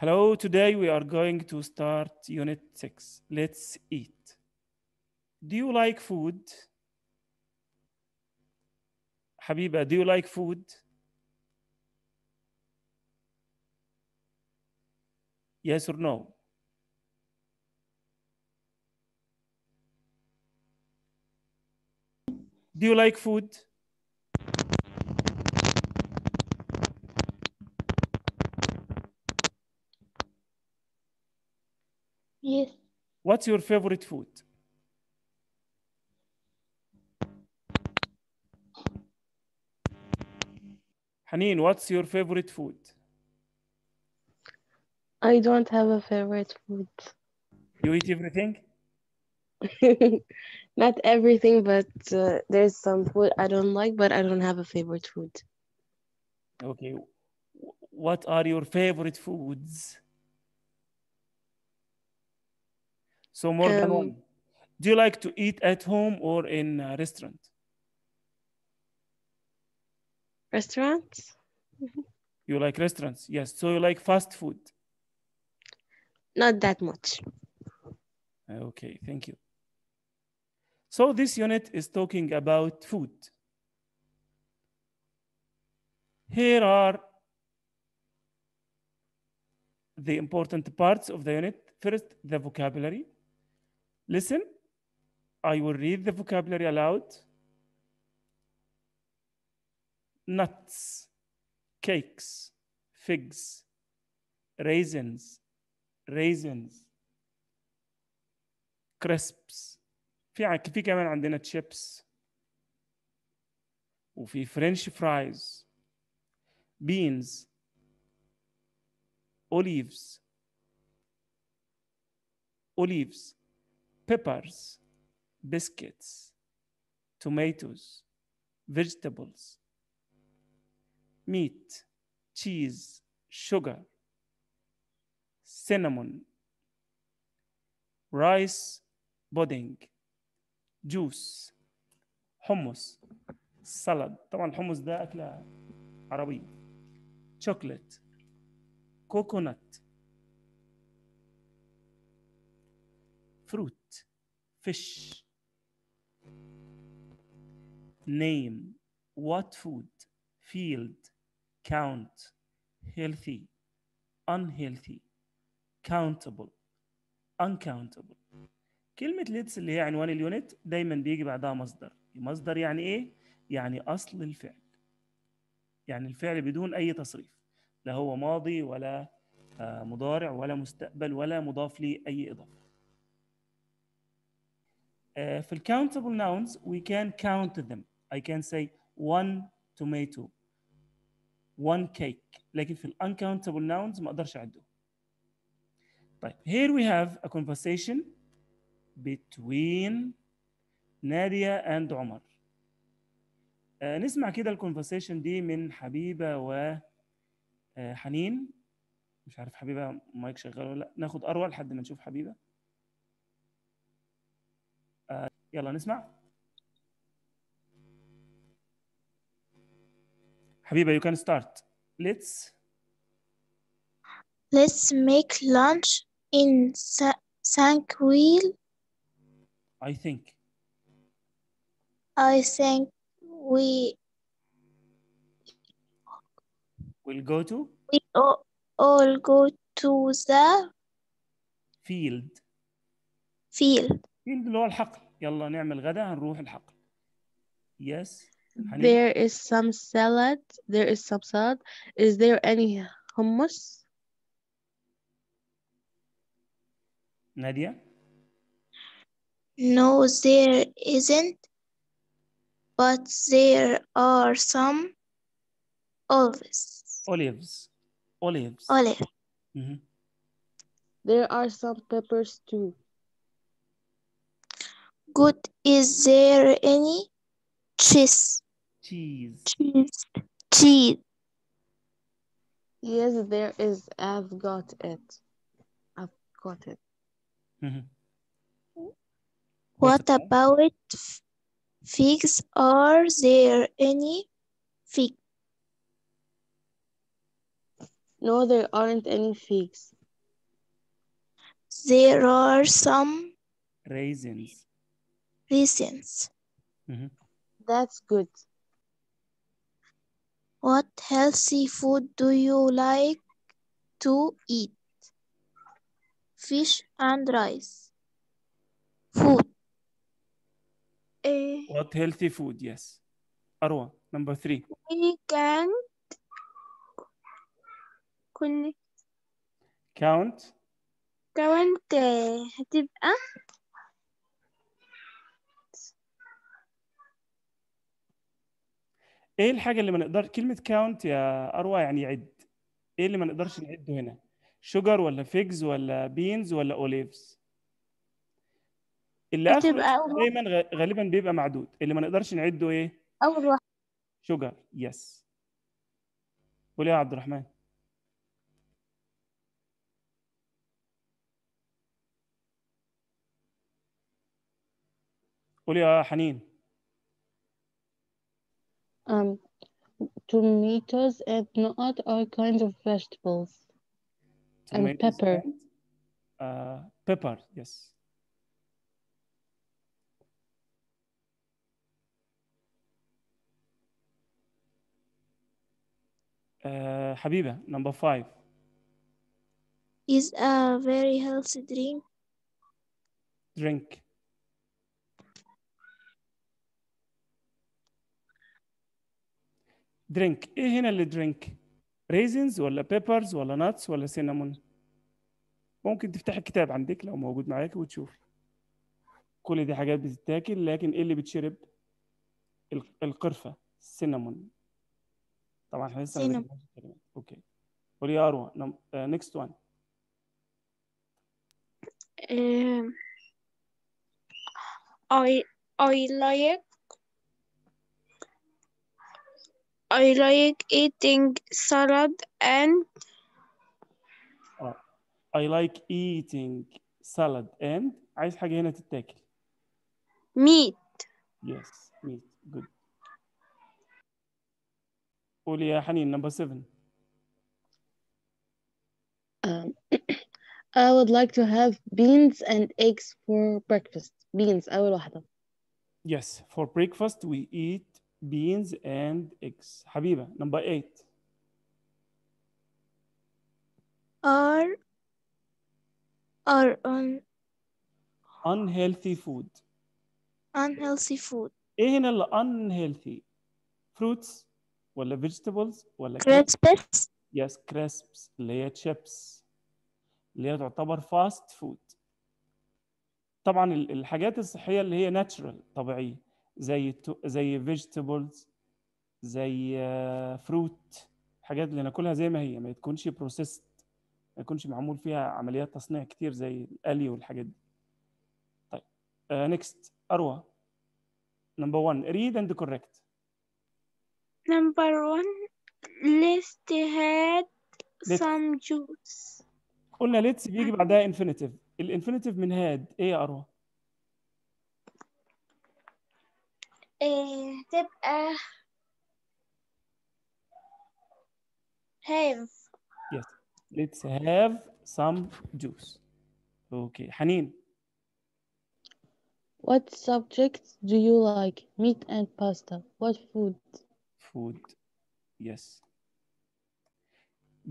Hello, today we are going to start unit six. Let's eat. Do you like food? Habiba, do you like food? Yes or no? Do you like food? What's your favorite food? Hanin? what's your favorite food? I don't have a favorite food. You eat everything? Not everything, but uh, there's some food I don't like, but I don't have a favorite food. Okay. What are your favorite foods? So more um, than one. Do you like to eat at home or in a restaurant? Restaurants. Mm-hmm. you like restaurants, yes. So you like fast food? Not that much. Okay, thank you. So this unit is talking about food. Here are the important parts of the unit. First, the vocabulary. Listen, I will read the vocabulary aloud. Nuts, cakes, figs, raisins, raisins, crisps. في في كمان عندنا chips وفي French fries, beans, olives, olives peppers, biscuits, tomatoes, vegetables, meat, cheese, sugar, cinnamon, rice pudding, juice, hummus, salad طبعا الحمص ده أكلة عربية chocolate, coconut, fruit fish name what food field count healthy unhealthy countable uncountable كلمة let's اللي هي عنوان اليونت دايما بيجي بعدها مصدر مصدر يعني ايه؟ يعني اصل الفعل يعني الفعل بدون اي تصريف لا هو ماضي ولا آه، مضارع ولا مستقبل ولا مضاف ليه اي اضافه في في countable nouns we can count them. I can say one tomato, one cake. لكن في ال uncountable nouns ما أقدرش أعده. طيب here we have a conversation between نادية and عمر. Uh, نسمع كده conversation دي من حبيبة وحنين مش عارف حبيبة مايك شغال ولا لا ناخد أروى لحد ما نشوف حبيبة يلا نسمع حبيبة you can start let's let's make lunch in thank wheel. I think I think we will go to we all go to the field field الحقل يلا نعمل غدا هنروح الحقل yes there is some salad there is some salad is there any hummus Nadia. no there isn't but there are some olives olives olives Olives. mm -hmm. there are some peppers too good is there any cheese? Cheese. Cheese. Cheese. Yes, there is. I've got it. I've got it. Mm -hmm. What about figs? Are there any figs? No, there aren't any figs. There are some raisins reasons. Mm -hmm. That's good. What healthy food do you like to eat? Fish and rice. Food. Uh, what healthy food, yes. Arwa, number three. We can count. Count. Count. Uh, تبقى ايه الحاجه اللي ما نقدر كلمه كاونت يا اروى يعني عد ايه اللي ما نقدرش نعده هنا شوجر ولا فيجز ولا بينز ولا اوليفز اللي اخره دايما غالبا بيبقى معدود اللي ما نقدرش نعده ايه اول واحد شوجر يس قول يا عبد الرحمن قول يا حنين um, tomatoes and not all kinds of vegetables. Tomatoes and pepper. And, uh, pepper, yes. Uh, Habiba, number five. Is a very healthy drink. Drink. درينك ايه هنا اللي درينك ريزنز ولا بيبرز ولا ناتس ولا سينامون ممكن تفتح الكتاب عندك لو موجود معاك وتشوف كل دي حاجات بتتاكل لكن ايه اللي بتشرب القرفه سينامون طبعا احنا لسه اوكي قولي يا اروى نيكست وان I I like I like eating salad and uh, I like eating salad and عايز حاجة هنا تتاكل meat yes meat good قولي يا حنين number seven um, I would like to have beans and eggs for breakfast beans أول واحدة yes for breakfast we eat beans and eggs حبيبة number eight are are un unhealthy food unhealthy food ايه هنا اللي unhealthy fruits ولا vegetables ولا crisps yes crisps اللي هي chips اللي هي تعتبر fast food طبعا الحاجات الصحية اللي هي natural طبيعية زي زي فيجيتابلز زي فروت آه، حاجات اللي ناكلها زي ما هي ما تكونش بروسيست ما يكونش معمول فيها عمليات تصنيع كتير زي القلي والحاجات دي طيب نيكست آه، uh, اروى نمبر 1 read and correct نمبر 1 ليست هاد سام جوس قلنا let's بيجي بعدها infinitive الانفينيتيف من هاد ايه يا اروى تبقى eh, eh. have yes let's have some juice okay Hanin. What subjects do you like? Meat and pasta. What food? Food. Yes.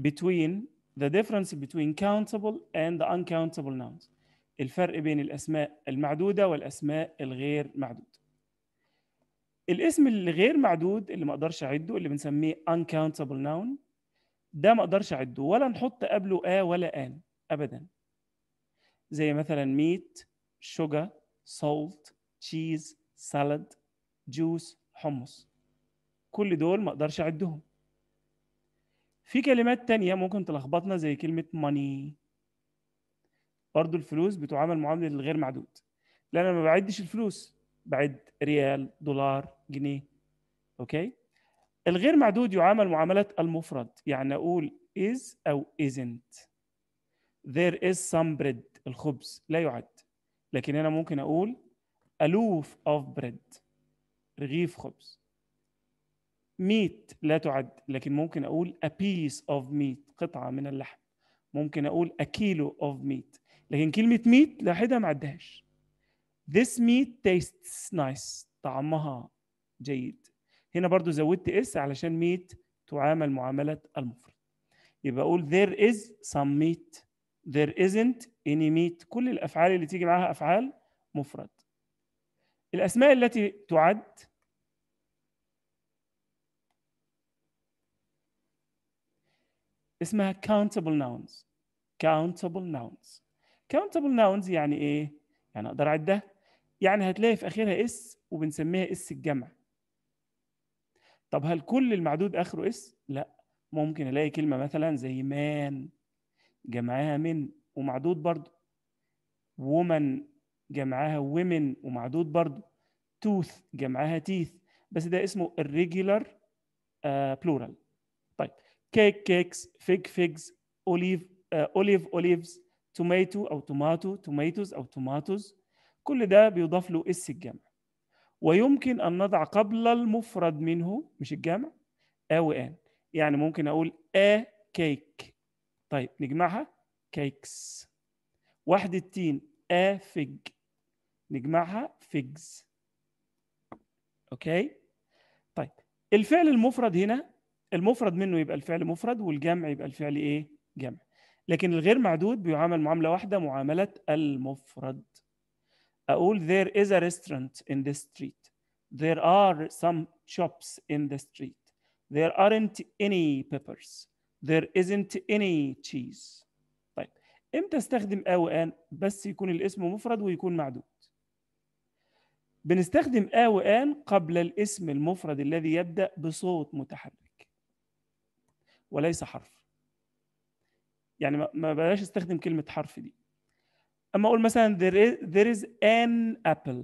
Between the difference between countable and the uncountable nouns. الفرق بين الأسماء المعدودة والأسماء الغير معدودة. الاسم الغير معدود اللي ما اقدرش اعده اللي بنسميه uncountable noun ده ما اقدرش اعده ولا نحط قبله ا آه ولا ان ابدا زي مثلا ميت شوجا سولت تشيز سالاد جوس حمص كل دول ما اقدرش اعدهم في كلمات تانية ممكن تلخبطنا زي كلمة money برضو الفلوس بتعامل معاملة الغير معدود لأن أنا ما بعدش الفلوس بعد ريال دولار جنيه اوكي الغير معدود يعامل معامله المفرد يعني اقول is او isn't there is some bread الخبز لا يعد لكن انا ممكن اقول a loaf of bread رغيف خبز meat لا تعد لكن ممكن اقول a piece of meat قطعه من اللحم ممكن اقول a kilo of meat لكن كلمه meat لا ما عدهاش This meat tastes nice طعمها جيد هنا برضو زودت اس علشان ميت تعامل معاملة المفرد يبقى أقول there is some meat there isn't any meat كل الأفعال اللي تيجي معاها أفعال مفرد الأسماء التي تعد اسمها countable nouns countable nouns countable nouns يعني إيه؟ يعني أقدر أعدها يعني هتلاقي في اخرها اس وبنسميها اس الجمع طب هل كل المعدود اخره اس لا ممكن الاقي كلمه مثلا زي مان جمعها من ومعدود برضو ومن جمعها ومن ومعدود برضو توث جمعها تيث بس ده اسمه الريجولر آه، بلورال طيب كيك كيكس فيج فيجز اوليف اوليف اوليفز توميتو او توماتو توميتوز او توماتوز كل ده بيضاف له اس الجمع ويمكن أن نضع قبل المفرد منه مش الجمع آ وآن يعني ممكن أقول آ كيك طيب نجمعها كيكس واحدة تين آ فج نجمعها فيجز أوكي طيب الفعل المفرد هنا المفرد منه يبقى الفعل مفرد والجمع يبقى الفعل إيه؟ جمع لكن الغير معدود بيعامل معاملة واحدة معاملة المفرد اقول there is a restaurant in the street there are some shops in the street there aren't any peppers there isn't any cheese طيب امتى استخدم او ان بس يكون الاسم مفرد ويكون معدود بنستخدم آ وآن قبل الاسم المفرد الذي يبدأ بصوت متحرك وليس حرف يعني ما بلاش استخدم كلمة حرف دي اما اقول مثلا there is, there is an apple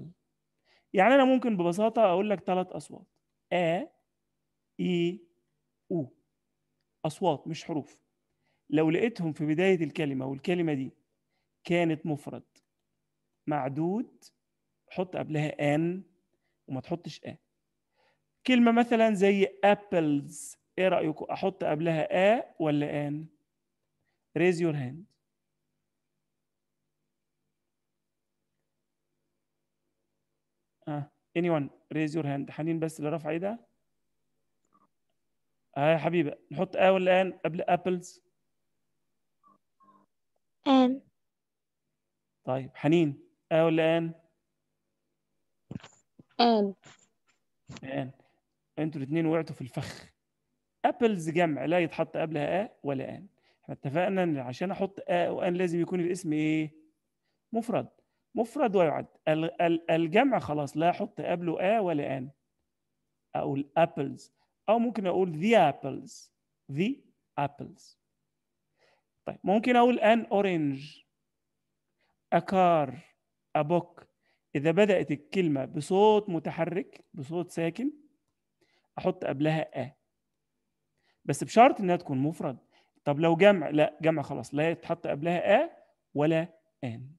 يعني انا ممكن ببساطه اقول لك ثلاث اصوات ا اي او اصوات مش حروف لو لقيتهم في بدايه الكلمه والكلمه دي كانت مفرد معدود حط قبلها ان وما تحطش ا كلمه مثلا زي ابلز ايه رايكم احط قبلها ا ولا ان raise your hand anyone raise your hand حنين بس لرفع ايدها اه يا حبيبه نحط اه ولا ان قبل ابلز ان طيب حنين اه ولا ان ان ان انتوا الاثنين وقعتوا في الفخ ابلز جمع لا يتحط قبلها اه ولا ان احنا اتفقنا ان عشان احط اه وان لازم يكون الاسم ايه مفرد مفرد ويعد الجمع خلاص لا احط قبله ا ولا ان اقول ابلز او ممكن اقول ذا ابلز the ابلز طيب ممكن اقول ان اورنج a book اذا بدات الكلمه بصوت متحرك بصوت ساكن احط قبلها ا بس بشرط انها تكون مفرد طب لو جمع لا جمع خلاص لا يتحط قبلها ا ولا ان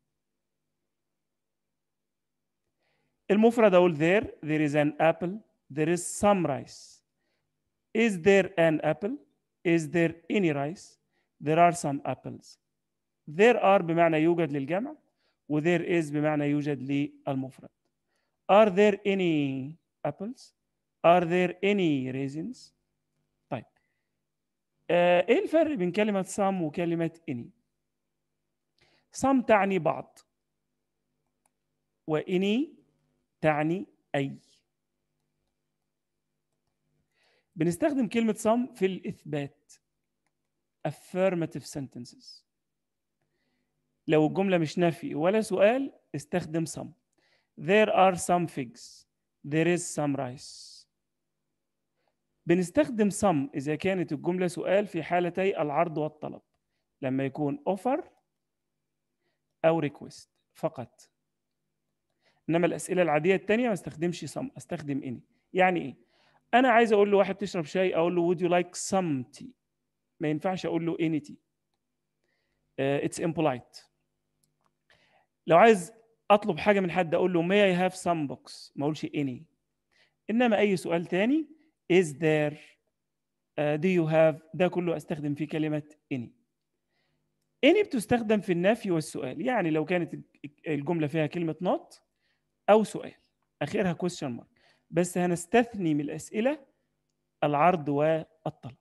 المفرد اقول there there is an apple there is some rice is there an apple is there any rice there are some apples there are بمعنى يوجد للجمع و there is بمعنى يوجد للمفرد are there any apples are there any raisins طيب آه ايه الفرق بين كلمة some وكلمة any some تعني بعض واني تعني أي بنستخدم كلمة صم في الإثبات affirmative sentences لو الجملة مش نفي ولا سؤال استخدم some there are some figs there is some rice بنستخدم some إذا كانت الجملة سؤال في حالتي العرض والطلب لما يكون offer أو request فقط انما الاسئله العاديه الثانيه ما استخدمش سم استخدم اني يعني ايه انا عايز اقول له واحد تشرب شاي اقول له would you like some tea ما ينفعش اقول له any tea uh, it's impolite لو عايز اطلب حاجه من حد اقول له may I have some books ما اقولش any انما اي سؤال تاني is there uh, do you have ده كله استخدم فيه كلمه any any بتستخدم في النفي والسؤال يعني لو كانت الجمله فيها كلمه not او سؤال اخرها كويستشن مارك بس هنستثني من الاسئله العرض والطلب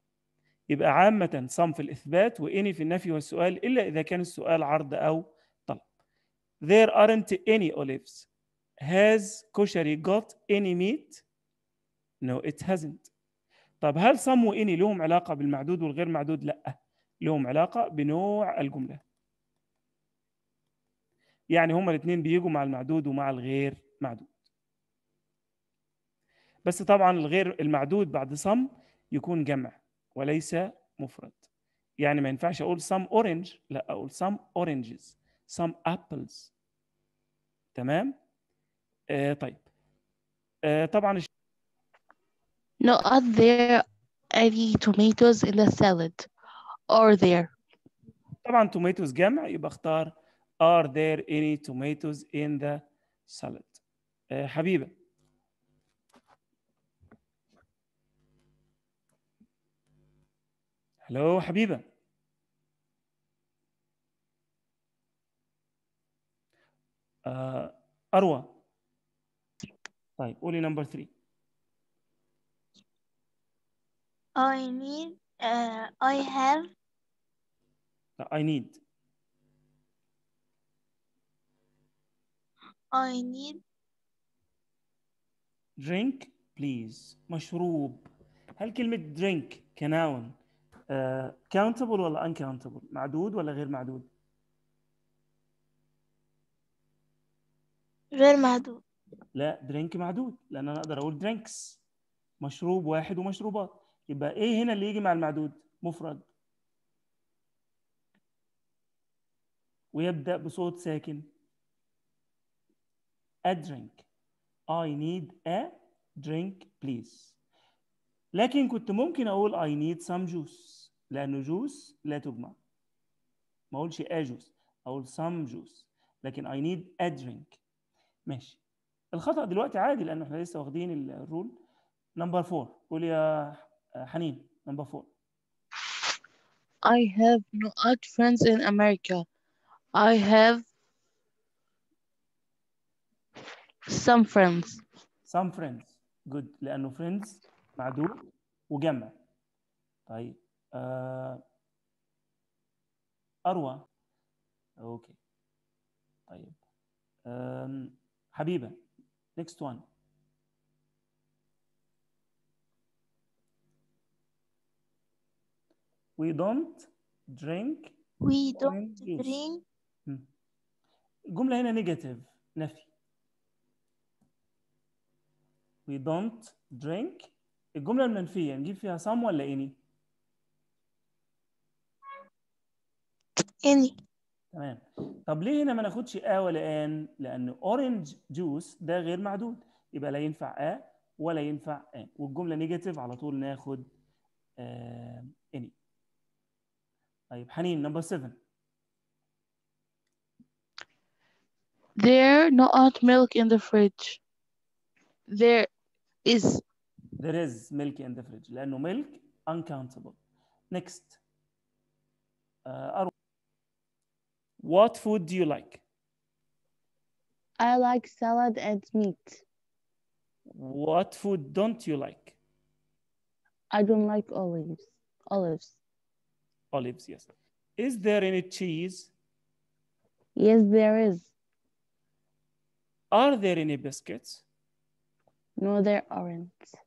يبقى عامه صنف الاثبات واني في النفي والسؤال الا اذا كان السؤال عرض او طلب there aren't any olives has kosher got any meat no it hasn't طب هل صم واني لهم علاقه بالمعدود والغير معدود لا لهم علاقه بنوع الجمله يعني هما الاثنين بيجوا مع المعدود ومع الغير معدود بس طبعا الغير المعدود بعد صم يكون جمع وليس مفرد يعني ما ينفعش اقول some orange لا اقول some oranges some apples تمام آه طيب آه طبعا الش... No, are there any tomatoes in the salad? Are there? طبعا tomatoes جمع يبقى اختار Are there any tomatoes in the salad? Uh, Habiba. Hello, Habiba. Uh, أروى. Only number three. I need, uh, I have. Uh, I need. I need drink please مشروب هل كلمة drink كناون uh, countable ولا uncountable معدود ولا غير معدود غير معدود لا drink معدود لأن أنا أقدر أقول drinks مشروب واحد ومشروبات يبقى إيه هنا اللي يجي مع المعدود مفرد ويبدأ بصوت ساكن a drink I need a drink please لكن كنت ممكن اقول I need some juice لانه جوس لا تجمع ما اقولش a juice اقول some juice لكن I need a drink ماشي الخطا دلوقتي عادي لانه احنا لسه واخدين الرول نمبر 4 قول يا حنين نمبر 4 I have no odd friends in America. I have some friends some friends good لأنه friends معدود وجمع طيب uh, أروى أوكي طيب um, حبيبة next one we don't drink we don't drink الجملة هنا نيجاتيف نفي we don't drink الجملة المنفية نجيب فيها some ولا any؟ any تمام طب ليه هنا ما ناخدش a ولا ان؟ لأن orange juice ده غير معدود يبقى لا ينفع a ولا ينفع ان والجملة نيجاتيف على طول ناخد uh, any طيب حنين نمبر 7 There not milk in the fridge. There is there is milk in the fridge لأنه milk uncountable next uh, what food do you like I like salad and meat what food don't you like I don't like olives olives olives yes is there any cheese yes there is are there any biscuits no, they're not